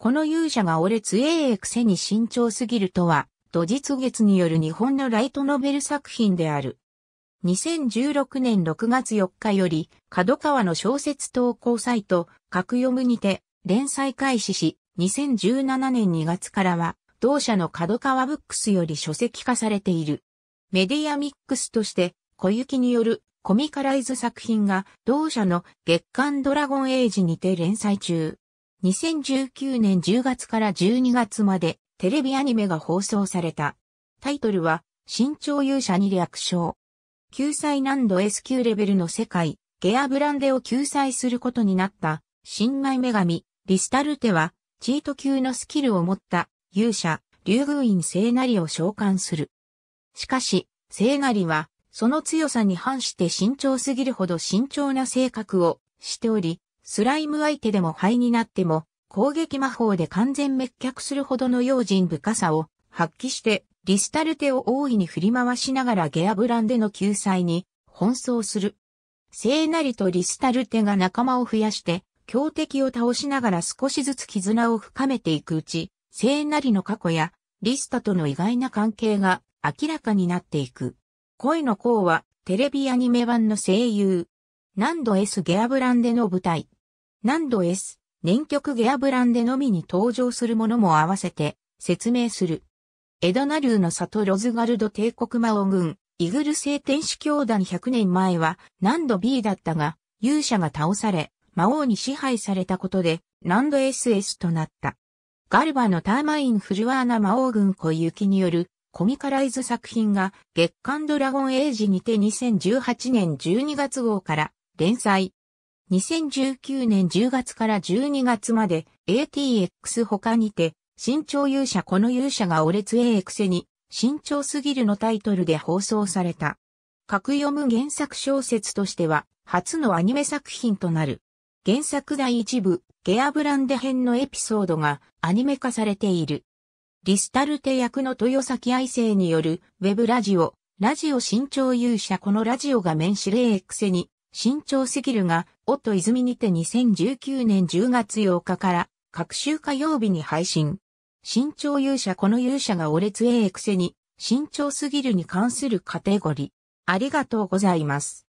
この勇者が俺強ええくせに慎重すぎるとは、土日月による日本のライトノベル作品である。2016年6月4日より、角川の小説投稿サイト、各読むにて、連載開始し、2017年2月からは、同社の角川ブックスより書籍化されている。メディアミックスとして、小雪によるコミカライズ作品が同社の月刊ドラゴンエイジにて連載中。2019年10月から12月までテレビアニメが放送された。タイトルは、新潮勇者に略称。救済難度 S 級レベルの世界、ゲアブランデを救済することになった、新米女神、リスタルテは、チート級のスキルを持った勇者、竜宮院聖なりを召喚する。しかし、聖なりは、その強さに反して慎重すぎるほど慎重な性格をしており、スライム相手でも灰になっても、攻撃魔法で完全滅却するほどの用心深さを発揮して、リスタルテを大いに振り回しながらゲアブランでの救済に奔走する。聖なりとリスタルテが仲間を増やして、強敵を倒しながら少しずつ絆を深めていくうち、聖なりの過去やリスタとの意外な関係が明らかになっていく。恋の項はテレビアニメ版の声優。何度 S ゲアブランでの舞台。何度 S、年曲ゲアブランでのみに登場するものも合わせて説明する。エドナーの里ロズガルド帝国魔王軍、イグル聖天使教団100年前は何度 B だったが、勇者が倒され、魔王に支配されたことで、難度 SS となった。ガルバのターマイン・フルワーナ魔王軍小雪によるコミカライズ作品が月刊ドラゴンエイジにて2018年12月号から連載、2019年10月から12月まで ATX 他にて、新潮勇者この勇者がレツ A くせに、新潮すぎるのタイトルで放送された。各読む原作小説としては、初のアニメ作品となる。原作第一部、ゲアブランデ編のエピソードがアニメ化されている。リスタルテ役の豊崎愛生によるウェブラジオ、ラジオ新潮勇者このラジオが面白令エクセに、慎重すぎるが、おと泉にて2019年10月8日から、各週火曜日に配信。慎重勇者この勇者がお列へくせに、慎重すぎるに関するカテゴリー。ありがとうございます。